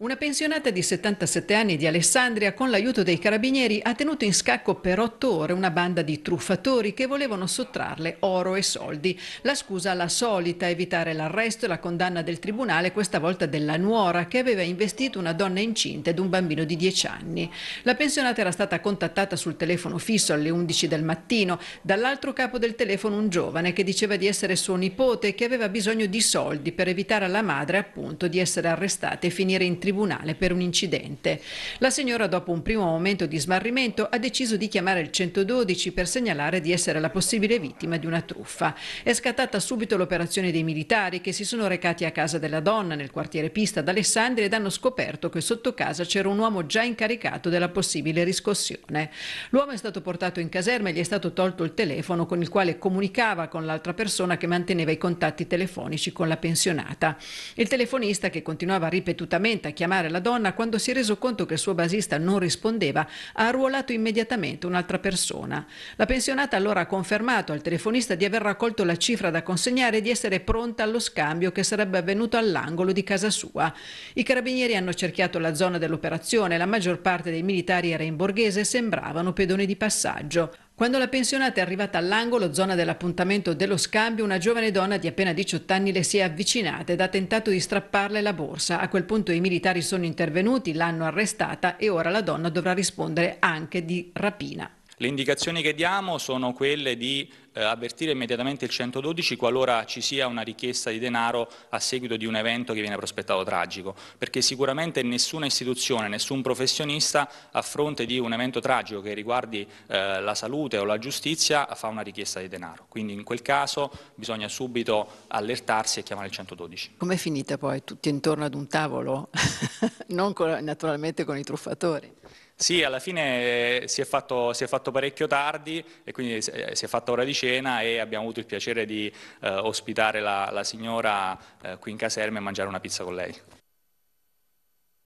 Una pensionata di 77 anni di Alessandria con l'aiuto dei carabinieri ha tenuto in scacco per otto ore una banda di truffatori che volevano sottrarle oro e soldi. La scusa la solita, evitare l'arresto e la condanna del tribunale, questa volta della nuora che aveva investito una donna incinta ed un bambino di 10 anni. La pensionata era stata contattata sul telefono fisso alle 11 del mattino, dall'altro capo del telefono un giovane che diceva di essere suo nipote e che aveva bisogno di soldi per evitare alla madre appunto di essere arrestata e finire in tribunale tribunale per un incidente. La signora, dopo un primo momento di smarrimento, ha deciso di chiamare il 112 per segnalare di essere la possibile vittima di una truffa. È scattata subito l'operazione dei militari che si sono recati a casa della donna nel quartiere Pista ad Alessandria ed hanno scoperto che sotto casa c'era un uomo già incaricato della possibile riscossione. L'uomo è stato portato in caserma e gli è stato tolto il telefono con il quale comunicava con l'altra persona che manteneva i contatti telefonici con la pensionata. Il telefonista, che continuava ripetutamente a chiamare la donna, quando si è reso conto che il suo basista non rispondeva, ha arruolato immediatamente un'altra persona. La pensionata allora ha confermato al telefonista di aver raccolto la cifra da consegnare e di essere pronta allo scambio che sarebbe avvenuto all'angolo di casa sua. I carabinieri hanno cerchiato la zona dell'operazione, la maggior parte dei militari era in borghese e sembravano pedoni di passaggio. Quando la pensionata è arrivata all'angolo, zona dell'appuntamento dello scambio, una giovane donna di appena 18 anni le si è avvicinata ed ha tentato di strapparle la borsa. A quel punto i militari sono intervenuti, l'hanno arrestata e ora la donna dovrà rispondere anche di rapina. Le indicazioni che diamo sono quelle di eh, avvertire immediatamente il 112 qualora ci sia una richiesta di denaro a seguito di un evento che viene prospettato tragico, perché sicuramente nessuna istituzione, nessun professionista a fronte di un evento tragico che riguardi eh, la salute o la giustizia fa una richiesta di denaro. Quindi in quel caso bisogna subito allertarsi e chiamare il 112. Com'è finita poi? Tutti intorno ad un tavolo? non con, naturalmente con i truffatori. Sì, alla fine eh, si è, fatto, si è, fatto, parecchio tardi e quindi eh, si è fatta ora di cena e abbiamo avuto il piacere di eh, ospitare la, la signora eh, qui in caserma e mangiare una pizza con lei.